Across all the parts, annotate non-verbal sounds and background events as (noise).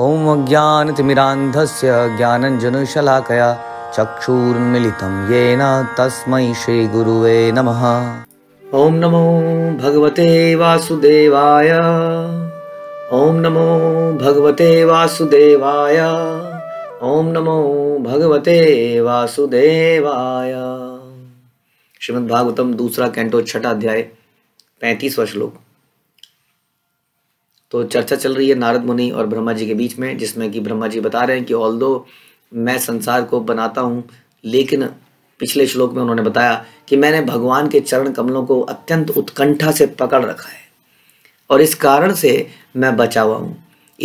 ॐ से ज्ञानंजनशलाकया चक्षुर्मिलितं ये तस्मै श्रीगुरुवे नम ओं नमो भगवते वासुदेवाय ओं नमो भगवते वासुदेवाय ओं नमो भगवते वासुदेवाय श्रीमद्भागवतम दूसरा कैंटो छठा अध्याय पैंतीसवा श्लोक तो चर्चा चल रही है नारद मुनि और ब्रह्मा जी के बीच में जिसमें कि ब्रह्मा जी बता रहे हैं कि ऑल दो मैं संसार को बनाता हूँ लेकिन पिछले श्लोक में उन्होंने बताया कि मैंने भगवान के चरण कमलों को अत्यंत उत्कंठा से पकड़ रखा है और इस कारण से मैं बचा हुआ हूँ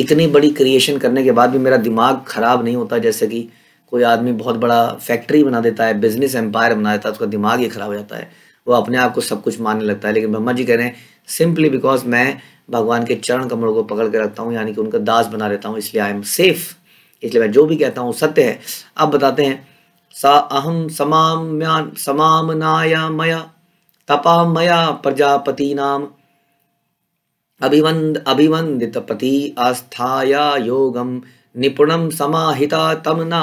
इतनी बड़ी क्रिएशन करने के बाद भी मेरा दिमाग ख़राब नहीं होता जैसे कि कोई आदमी बहुत बड़ा फैक्ट्री बना देता है बिजनेस एम्पायर बना देता है उसका दिमाग ही ख़राब हो जाता है वो अपने आप को सब कुछ मानने लगता है लेकिन ब्रह्मा जी कह रहे हैं सिंपली बिकॉज मैं भगवान के चरण कमलों को पकड़ के रखता हूँ यानी कि उनका दास बना लेता हूँ इसलिए आई एम सेफ इसलिए मैं जो भी कहता हूँ सत्य है अब बताते हैं सा अहम समाम नाया मया तपा मया प्रजापति नाम अभिवंद अभिवंदित पति आस्थाया योगम निपुणम समाहिता तमना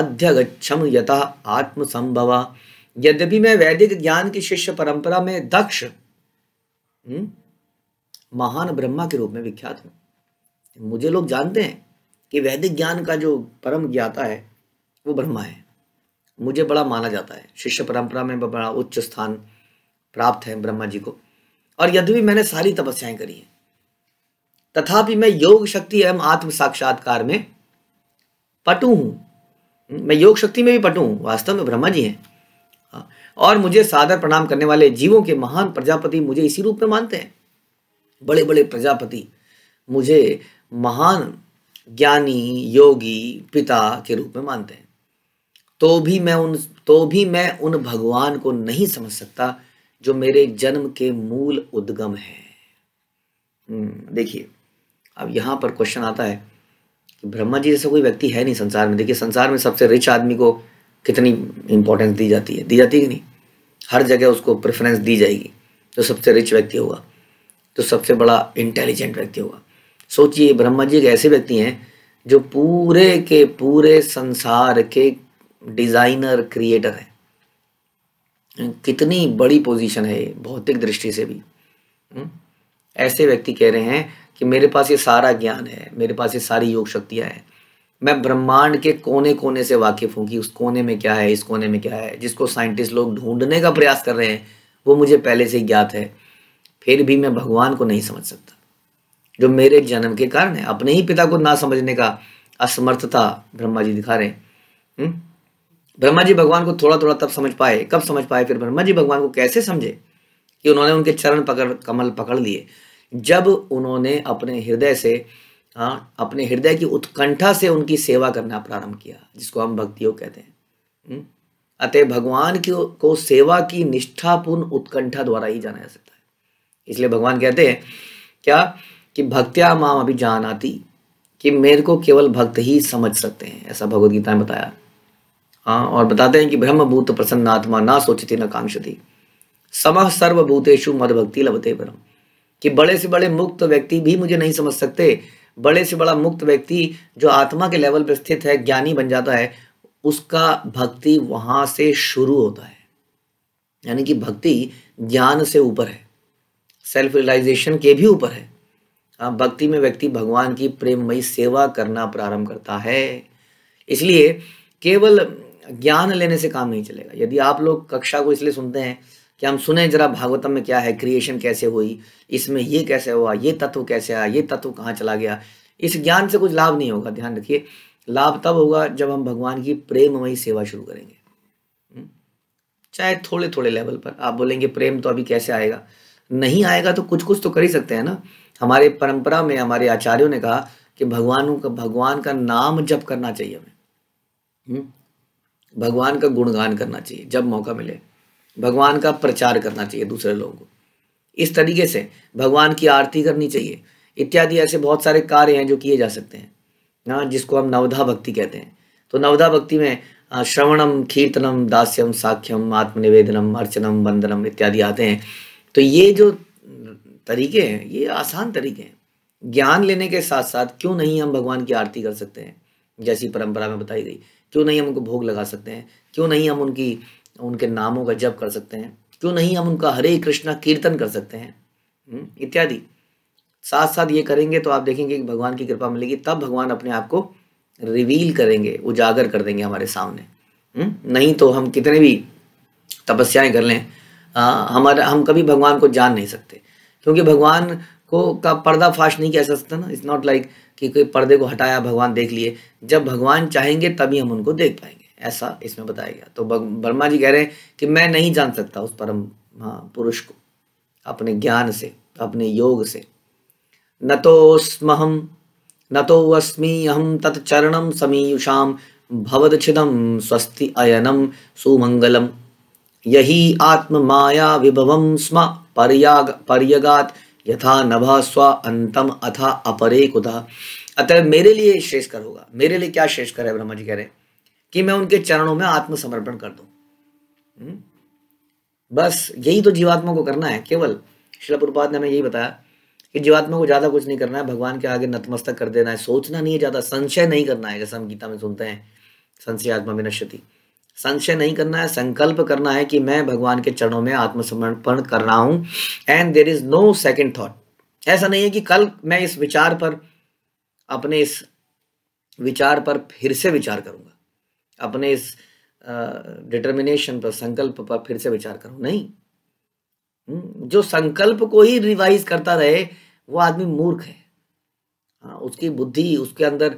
अध्यगछम यथा संभवा यद्यपि मैं वैदिक ज्ञान की शिष्य परंपरा में दक्ष हुँ? हम्म, महान ब्रह्मा के रूप में विख्यात हूँ मुझे लोग जानते हैं कि वैदिक ज्ञान का जो परम ज्ञाता है वो ब्रह्मा है मुझे बड़ा माना जाता है शिष्य परंपरा में बड़ा उच्च स्थान प्राप्त है ब्रह्मा जी को और यद्यपि मैंने सारी तपस्याएं करी हैं तथापि मैं योग शक्ति एवं आत्म साक्षात्कार में पटु हूँ मैं योग शक्ति में भी पटु हूँ वास्तव में ब्रह्मा जी हैं हाँ, और मुझे सादर प्रणाम करने वाले जीवों के महान प्रजापति मुझे इसी रूप में मानते हैं बड़े बड़े प्रजापति मुझे महान ज्ञानी योगी पिता के रूप में मानते हैं तो भी मैं उन तो भी मैं उन भगवान को नहीं समझ सकता जो मेरे जन्म के मूल उद्गम है हम्म, देखिए अब यहाँ पर क्वेश्चन आता है कि ब्रह्मा जी जैसा कोई व्यक्ति है नहीं संसार में देखिए संसार में सबसे रिच आदमी को कितनी इंपॉर्टेंस दी जाती है दी जाती है कि नहीं हर जगह उसको प्रेफरेंस दी जाएगी जो सबसे रिच व्यक्ति होगा तो सबसे बड़ा इंटेलिजेंट व्यक्ति होगा सोचिए ब्रह्मा जी एक ऐसे व्यक्ति हैं जो पूरे के पूरे संसार के डिज़ाइनर क्रिएटर हैं कितनी बड़ी पोजीशन है भौतिक दृष्टि से भी हम्म? ऐसे व्यक्ति कह रहे हैं कि मेरे पास ये सारा ज्ञान है मेरे पास ये सारी योग शक्तियाँ हैं मैं ब्रह्मांड के कोने कोने से वाकिफ़ हूँ कि उस कोने में क्या है इस कोने में क्या है जिसको साइंटिस्ट लोग ढूंढने का प्रयास कर रहे हैं वो मुझे पहले से ही ज्ञात है फिर भी मैं भगवान को नहीं समझ सकता जो मेरे जन्म के कारण है अपने ही पिता को ना समझने का असमर्थता ब्रह्मा जी दिखा रहे हैं हम्म? ब्रह्मा जी भगवान को थोड़ा थोड़ा तब समझ पाए कब समझ पाए फिर ब्रह्मा जी भगवान को कैसे समझे कि उन्होंने उनके चरण पकड़ कमल पकड़ लिए जब उन्होंने अपने हृदय से हाँ अपने हृदय की उत्कंठा से उनकी सेवा करना प्रारंभ किया जिसको हम भक्ति योग कहते हैं हम्म? अतः भगवान की को सेवा की निष्ठापूर्ण उत्कंठा द्वारा ही जाना जा सकता इसलिए भगवान कहते हैं क्या कि भक्त्या माम अभी जान आती कि मेरे को केवल भक्त ही समझ सकते हैं ऐसा भगवदगीता ने बताया हाँ और बताते हैं कि ब्रह्मभूत प्रसन्न आत्मा ना सोचती न कांक्षती समह सर्वभूतेशु मद भक्ति लभते ब्रह्म कि बड़े से बड़े मुक्त व्यक्ति भी मुझे नहीं समझ सकते बड़े से बड़ा मुक्त व्यक्ति जो आत्मा के लेवल पर स्थित है ज्ञानी बन जाता है उसका भक्ति वहाँ से शुरू होता है यानी कि भक्ति ज्ञान से ऊपर है सेल्फ रियलाइजेशन के भी ऊपर है हाँ भक्ति में व्यक्ति भगवान की प्रेममयी सेवा करना प्रारंभ करता है इसलिए केवल ज्ञान लेने से काम नहीं चलेगा यदि आप लोग कक्षा को इसलिए सुनते हैं कि हम सुने जरा भागवतम में क्या है क्रिएशन कैसे हुई इसमें ये कैसे हुआ ये तत्व कैसे आया ये तत्व कहाँ चला गया इस ज्ञान से कुछ लाभ नहीं होगा ध्यान रखिए लाभ तब होगा जब हम भगवान की प्रेममयी सेवा शुरू करेंगे हम्म, चाहे थोड़े थोड़े लेवल पर आप बोलेंगे प्रेम तो अभी कैसे आएगा नहीं आएगा तो कुछ कुछ तो कर ही सकते हैं ना हमारे परंपरा में हमारे आचार्यों ने कहा कि भगवानों का भगवान का नाम जप करना चाहिए हमें हम्म? भगवान का गुणगान करना चाहिए जब मौका मिले भगवान का प्रचार करना चाहिए दूसरे लोगों को इस तरीके से भगवान की आरती करनी चाहिए इत्यादि ऐसे बहुत सारे कार्य हैं जो किए जा सकते हैं ना जिसको हम नवधा भक्ति कहते हैं तो नवधा भक्ति में श्रवणम कीर्तनम दास्यम साख्यम आत्मनिवेदनम अर्चनम वंदनम इत्यादि आते हैं तो ये जो तरीके हैं ये आसान तरीके हैं ज्ञान लेने के साथ साथ क्यों नहीं हम भगवान की आरती कर सकते हैं जैसी परंपरा में बताई गई क्यों नहीं हम उनको भोग लगा सकते हैं क्यों नहीं हम उनकी उनके नामों का जप कर सकते हैं क्यों नहीं हम उनका हरे कृष्णा कीर्तन कर सकते हैं हम्म, इत्यादि साथ साथ ये करेंगे तो आप देखेंगे कि भगवान की कृपा मिलेगी तब भगवान अपने आप को रिवील करेंगे उजागर कर देंगे हमारे सामने हम्म, नहीं तो हम कितने भी तपस्याएं कर लें हाँ, हमारा हम कभी भगवान को जान नहीं सकते क्योंकि भगवान को का पर्दा फाश नहीं किया सकता ना इट्स नॉट लाइक कि कोई पर्दे को हटाया भगवान देख लिए जब भगवान चाहेंगे तभी हम उनको देख पाएंगे ऐसा इसमें बताया गया तो ब्रह्मा जी कह रहे हैं कि मैं नहीं जान सकता उस परम पुरुष को अपने ज्ञान से अपने योग से न तो स्महम न तो अस्मी अहम तत्चरणम समीयुषाम भवदछिदम स्वस्ति अयनम सुमंगलम यही आत्म माया विभव स्म पर्याग पर्यगात यथा नभा स्व अंतम अथा अपरे कुदा अतः मेरे लिए श्रेष्ठकर होगा मेरे लिए क्या श्रेष्ठकर है ब्रह्मा जी कह रहे कि मैं उनके चरणों में आत्मसमर्पण कर दूं हम्म? बस यही तो जीवात्मा को करना है केवल शिलापुरपात ने हमें यही बताया कि जीवात्मा को ज़्यादा कुछ नहीं करना है भगवान के आगे नतमस्तक कर देना है सोचना नहीं है ज़्यादा संशय नहीं करना है जैसे हम गीता में सुनते हैं संशय आत्मा में संशय नहीं करना है संकल्प करना है कि मैं भगवान के चरणों में आत्मसमर्पण कर रहा हूं and there is no second thought ऐसा नहीं है कि कल मैं इस विचार पर अपने इस विचार पर फिर से विचार करूंगा अपने इस डिटर्मिनेशन पर संकल्प पर फिर से विचार करूँ नहीं हम्म, जो संकल्प को ही रिवाइज करता रहे वो आदमी मूर्ख है हाँ, उसकी बुद्धि उसके अंदर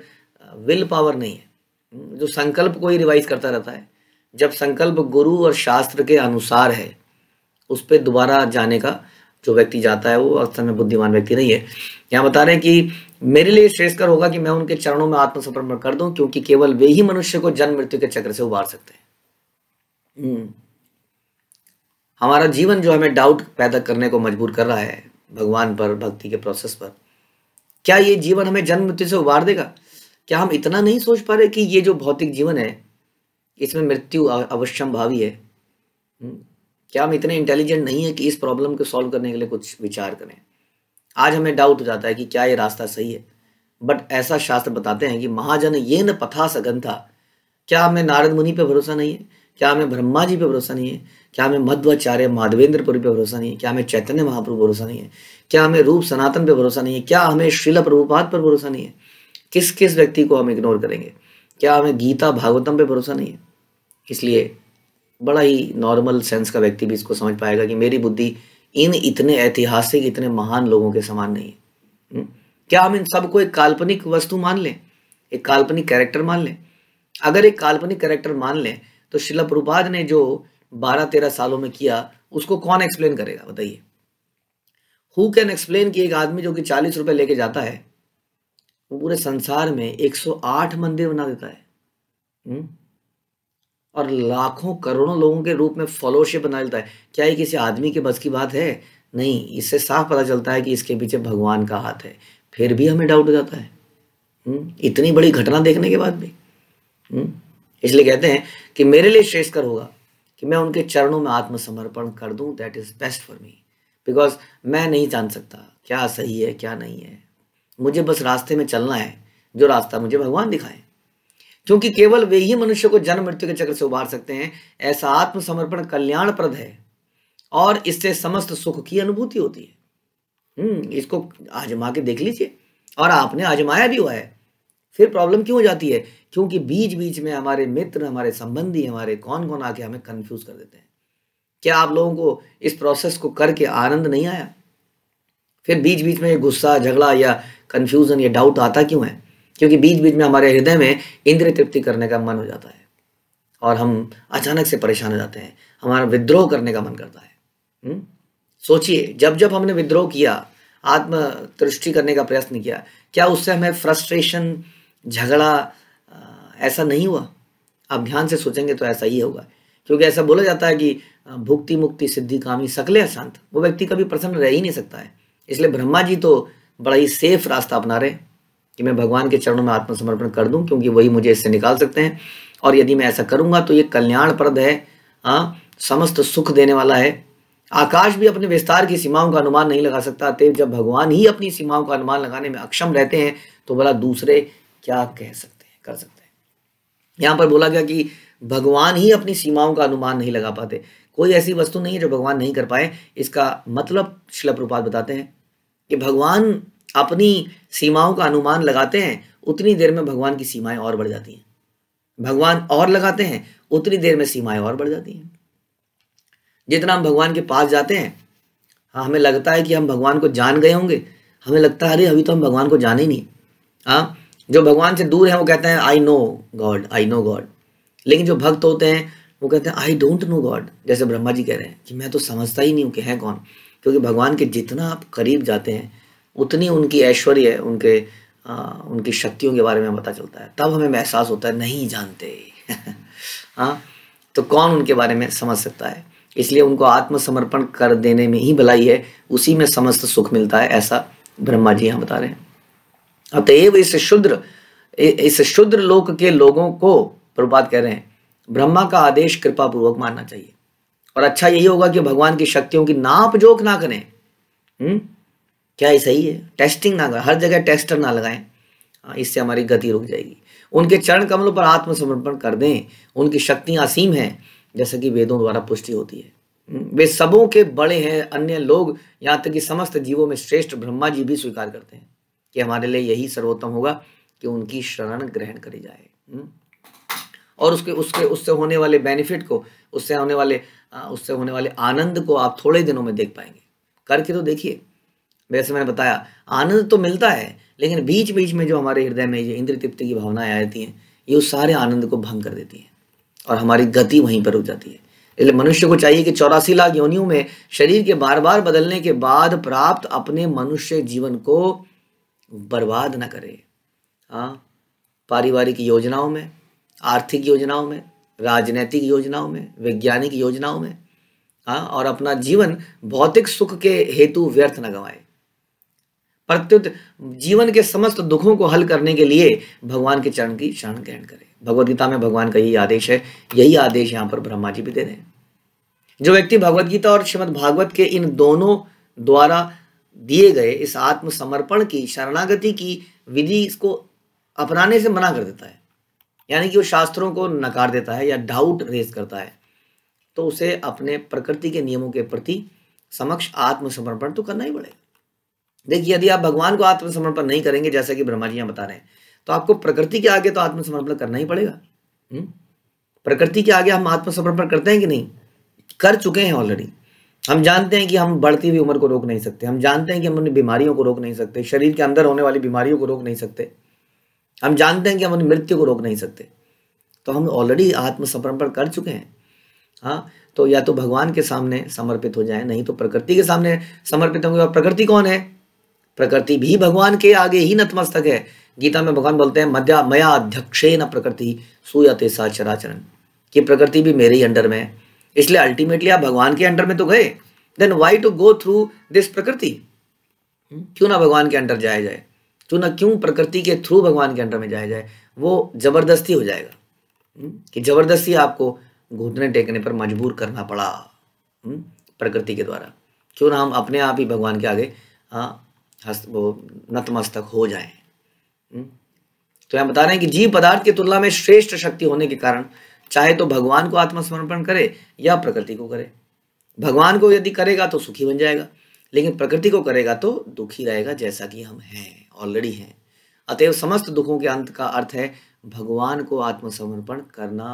विल पावर नहीं है हम्म, जो संकल्प को ही रिवाइज करता रहता है जब संकल्प गुरु और शास्त्र के अनुसार है उस पर दोबारा जाने का जो व्यक्ति जाता है वो असल में बुद्धिमान व्यक्ति नहीं है यहाँ बता रहे हैं कि मेरे लिए श्रेष्ठकर होगा कि मैं उनके चरणों में आत्मसमर्पण कर दूं क्योंकि केवल वे ही मनुष्य को जन्म मृत्यु के चक्र से उबार सकते हैं हम्म। हमारा जीवन जो हमें डाउट पैदा करने को मजबूर कर रहा है भगवान पर भक्ति के प्रोसेस पर क्या ये जीवन हमें जन्म मृत्यु से उबार देगा क्या हम इतना नहीं सोच पा रहे कि ये जो भौतिक जीवन है इसमें मृत्यु अवश्यम भावी है हम्म। क्या हम इतने इंटेलिजेंट नहीं है कि इस प्रॉब्लम को सॉल्व करने के लिए कुछ विचार करें आज हमें डाउट हो जाता है कि क्या ये रास्ता सही है बट ऐसा शास्त्र बताते हैं कि महाजन ये न पथा सघन था क्या हमें नारद मुनि पे भरोसा नहीं है क्या हमें ब्रह्मा जी पे भरोसा नहीं है क्या हमें मध्वाचार्य माधवेंद्रपुरी पे भरोसा नहीं है क्या हमें चैतन्य महाप्रभु भरोसा नहीं है क्या हमें रूप सनातन पे भरोसा नहीं है क्या हमें शिला प्रभुपाद पर भरोसा नहीं है किस किस व्यक्ति को हम इग्नोर करेंगे क्या हमें गीता भागवतम पे भरोसा नहीं है इसलिए बड़ा ही नॉर्मल सेंस का व्यक्ति भी इसको समझ पाएगा कि मेरी बुद्धि इन इतने ऐतिहासिक इतने महान लोगों के समान नहीं है हम्म? क्या हम इन सबको एक काल्पनिक वस्तु मान लें एक काल्पनिक कैरेक्टर मान लें अगर एक काल्पनिक कैरेक्टर मान लें तो शिला प्रपाद ने जो बारह तेरह सालों में किया उसको कौन एक्सप्लेन करेगा बताइए हु कैन एक्सप्लेन कि एक आदमी जो कि चालीस रुपए लेके जाता है वो पूरे संसार में 108 मंदिर बना देता है हुँ? हम्म? और लाखों करोड़ों लोगों के रूप में फॉलोशिप बना देता है क्या ये किसी आदमी के बस की बात है नहीं इससे साफ पता चलता है कि इसके पीछे भगवान का हाथ है फिर भी हमें डाउट हो जाता है हुँ? हम्म? इतनी बड़ी घटना देखने के बाद भी हम्म? इसलिए कहते हैं कि मेरे लिए श्रेष्ठकर होगा कि मैं उनके चरणों में आत्मसमर्पण कर दूं that is best for me because मैं नहीं जान सकता क्या सही है क्या नहीं है मुझे बस रास्ते में चलना है जो रास्ता मुझे भगवान दिखाए क्योंकि केवल वे ही मनुष्य को जन्म मृत्यु के चक्र से उभार सकते हैं ऐसा आत्मसमर्पण कल्याणप्रद है और इससे समस्त सुख की अनुभूति होती है हम्म, इसको आजमा के देख लीजिए और आपने आजमाया भी हुआ है फिर प्रॉब्लम क्यों हो जाती है क्योंकि बीच बीच में हमारे मित्र हमारे संबंधी हमारे कौन कौन आके हमें कंफ्यूज कर देते हैं क्या आप लोगों को इस प्रोसेस को करके आनंद नहीं आया फिर बीच बीच में गुस्सा झगड़ा या कन्फ्यूज़न या डाउट आता क्यों है क्योंकि बीच बीच में हमारे हृदय में इंद्रिय तृप्ति करने का मन हो जाता है और हम अचानक से परेशान हो जाते हैं हमारा विद्रोह करने का मन करता है हम्म? सोचिए जब जब हमने विद्रोह किया आत्म करने का प्रयत्न किया क्या उससे हमें फ्रस्ट्रेशन झगड़ा ऐसा नहीं हुआ आप ध्यान से सोचेंगे तो ऐसा ही होगा क्योंकि ऐसा बोला जाता है कि भुक्ति मुक्ति सिद्धि कामी सकले अशांत वो व्यक्ति कभी प्रसन्न रह ही नहीं सकता है इसलिए ब्रह्मा जी तो बड़ा ही सेफ रास्ता अपना रहे कि मैं भगवान के चरणों में आत्मसमर्पण कर दूं क्योंकि वही मुझे इससे निकाल सकते हैं और यदि मैं ऐसा करूंगा तो ये कल्याणप्रद है हाँ समस्त सुख देने वाला है आकाश भी अपने विस्तार की सीमाओं का अनुमान नहीं लगा सकता तेव जब भगवान ही अपनी सीमाओं का अनुमान लगाने में अक्षम रहते हैं तो भला दूसरे क्या कह सकते हैं कर सकते हैं यहाँ पर बोला गया कि भगवान ही अपनी सीमाओं का अनुमान नहीं लगा पाते कोई ऐसी वस्तु नहीं है जो भगवान नहीं कर पाए इसका मतलब शिला प्रपात बताते हैं कि भगवान अपनी सीमाओं का अनुमान लगाते हैं उतनी देर में भगवान की सीमाएं और बढ़ जाती हैं भगवान और लगाते हैं उतनी देर में सीमाएं और बढ़ जाती हैं जितना हम भगवान के पास जाते हैं हाँ हमें लगता है कि हम भगवान को जान गए होंगे हमें लगता है अरे अभी तो हम भगवान को जाने नहीं हाँ जो भगवान से दूर है वो कहते हैं I know God I know God लेकिन जो भक्त होते हैं वो कहते हैं आई डोंट नो गॉड जैसे ब्रह्मा जी कह रहे हैं कि मैं तो समझता ही नहीं हूँ कि है कौन क्योंकि भगवान के जितना आप करीब जाते हैं उतनी उनकी ऐश्वर्य उनके आ, उनकी शक्तियों के बारे में पता चलता है तब हमें एहसास होता है नहीं जानते (laughs) हाँ तो कौन उनके बारे में समझ सकता है इसलिए उनको आत्मसमर्पण कर देने में ही भलाई है उसी में समस्त सुख मिलता है ऐसा ब्रह्मा जी यहाँ बता रहे हैं अतएव इस शुद्र इस शुद्र लोक के लोगों को प्रभात कह रहे हैं ब्रह्मा का आदेश कृपा पूर्वक मानना चाहिए और अच्छा यही होगा कि भगवान की शक्तियों की नाप जोक ना करें हुँ? हम्म? क्या ये सही है टेस्टिंग ना करें हर जगह टेस्टर ना लगाएं हाँ, इससे हमारी गति रुक जाएगी उनके चरण कमलों पर आत्मसमर्पण कर दें उनकी शक्तियाँ असीम हैं जैसा कि वेदों द्वारा पुष्टि होती है हम्म? वे सबों के बड़े हैं अन्य लोग यहाँ तक कि समस्त जीवों में श्रेष्ठ ब्रह्मा जी भी स्वीकार करते हैं कि हमारे लिए यही सर्वोत्तम होगा कि उनकी शरण ग्रहण करी जाए हम्म? और उसके उसके उससे होने वाले बेनिफिट को उससे होने वाले उससे होने वाले आनंद को आप थोड़े दिनों में देख पाएंगे करके तो देखिए वैसे मैंने बताया आनंद तो मिलता है लेकिन बीच बीच में जो हमारे हृदय में ये इंद्र तृप्ति की भावनाएं आ जाती हैं ये उस सारे आनंद को भंग कर देती हैं और हमारी गति वहीं पर रुक जाती है इसलिए मनुष्य को चाहिए कि चौरासी लाख योनियों में शरीर के बार बार बदलने के बाद प्राप्त अपने मनुष्य जीवन को बर्बाद न करे हाँ पारिवारिक योजनाओं में आर्थिक योजनाओं में राजनैतिक योजनाओं में वैज्ञानिक योजनाओं में हाँ और अपना जीवन भौतिक सुख के हेतु व्यर्थ न गंवाए प्रत्युत जीवन के समस्त दुखों को हल करने के लिए भगवान के चरण की शरण ग्रहण करें भगवदगीता में भगवान का यही आदेश है यही आदेश यहाँ पर ब्रह्मा जी भी दे रहे हैं जो व्यक्ति भगवदगीता और श्रीमद भागवत के इन दोनों द्वारा दिए गए इस आत्मसमर्पण की शरणागति की विधि इसको अपनाने से मना कर देता है यानी कि वो शास्त्रों को नकार देता है या डाउट रेज करता है तो उसे अपने प्रकृति के नियमों के प्रति समक्ष आत्मसमर्पण तो करना ही पड़ेगा देखिए यदि आप भगवान को आत्मसमर्पण नहीं करेंगे जैसा कि ब्रह्मा जी बता रहे हैं तो आपको प्रकृति के आगे तो आत्मसमर्पण करना ही पड़ेगा हम्म? प्रकृति के आगे हम आत्मसमर्पण करते हैं कि नहीं कर चुके हैं ऑलरेडी हम जानते हैं कि हम बढ़ती हुई उम्र को रोक नहीं सकते हम जानते हैं कि हम अपनी बीमारियों को रोक नहीं सकते शरीर के अंदर होने वाली बीमारियों को रोक नहीं सकते हम जानते हैं कि हम अपनी मृत्यु को रोक नहीं सकते तो हम ऑलरेडी आत्मसमर्पण कर चुके हैं हाँ तो या तो भगवान के सामने समर्पित हो जाए नहीं तो प्रकृति के सामने समर्पित होंगे और प्रकृति कौन है प्रकृति भी भगवान के आगे ही नतमस्तक है गीता में भगवान बोलते हैं मध्या मया अध्यक्षे न प्रकृति सूयते सा चराचरण कि प्रकृति भी मेरे ही अंडर में है इसलिए अल्टीमेटली आप भगवान के अंडर में तो गए then why to go through this प्रकृति क्यों ना भगवान के अंडर जाया जाए तो ना क्यों प्रकृति के थ्रू भगवान के अंडर में जाया जाए वो जबरदस्ती हो जाएगा हम्म? कि जबरदस्ती आपको घुटने टेकने पर मजबूर करना पड़ा हम्म? प्रकृति के द्वारा क्यों ना हम अपने आप ही भगवान के आगे हाँ, हस्त वो नतमस्तक हो जाए हम्म? तो हम बता रहे हैं कि जीव पदार्थ की तुलना में श्रेष्ठ शक्ति होने के कारण चाहे तो भगवान को आत्मसमर्पण करे या प्रकृति को करे भगवान को यदि करेगा तो सुखी बन जाएगा लेकिन प्रकृति को करेगा तो दुखी रहेगा जैसा कि हम हैं ऑलरेडी हैं अतएव समस्त दुखों के अंत का अर्थ है भगवान को आत्मसमर्पण करना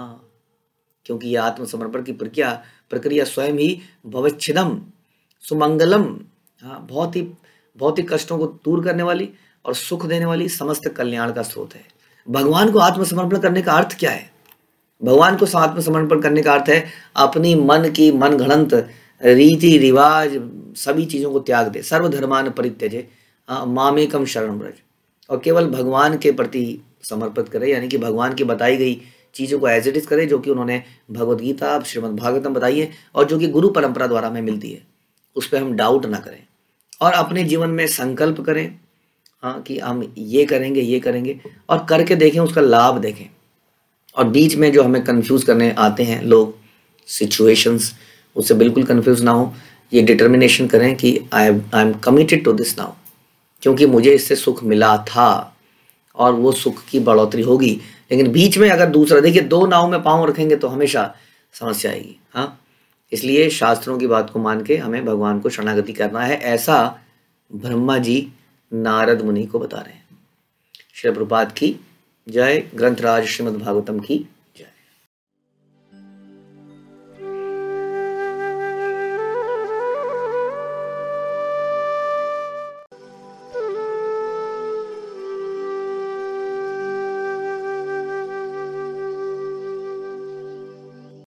क्योंकि यह आत्मसमर्पण की प्रक्रिया प्रक्रिया स्वयं ही भविच्छिदम सुमंगलम हाँ बहुत ही बहुत ही कष्टों को दूर करने वाली और सुख देने वाली समस्त कल्याण का स्रोत है भगवान को आत्मसमर्पण करने का अर्थ क्या है भगवान को आत्मसमर्पण करने का अर्थ है अपनी मन की मन घणंत रीति रिवाज सभी चीज़ों को त्याग दे सर्वधर्मान परित्यजे हाँ, मामेकम शरण ब्रज और केवल भगवान के प्रति समर्पित करे यानी कि भगवान की बताई गई चीज़ों को एज इट इज़ करे जो कि उन्होंने भगवदगीता श्रीमद भागवतम बताई है और जो कि गुरु परंपरा द्वारा हमें मिलती है उस पर हम डाउट ना करें और अपने जीवन में संकल्प करें हाँ कि हम ये करेंगे ये करेंगे और करके देखें उसका लाभ देखें और बीच में जो हमें कंफ्यूज करने आते हैं लोग सिचुएशंस उससे बिल्कुल कन्फ्यूज़ ना हो ये डिटर्मिनेशन करें कि I I am committed to this now क्योंकि मुझे इससे सुख मिला था और वो सुख की बढ़ोतरी होगी लेकिन बीच में अगर दूसरा देखिए दो नाव में पाँव रखेंगे तो हमेशा समस्या आएगी हाँ इसलिए शास्त्रों की बात को मान के हमें भगवान को शरणागति करना है ऐसा ब्रह्मा जी नारद मुनि को बता रहे हैं श्री प्रपात की जय ग्रंथराज श्रीमद्भागवतम की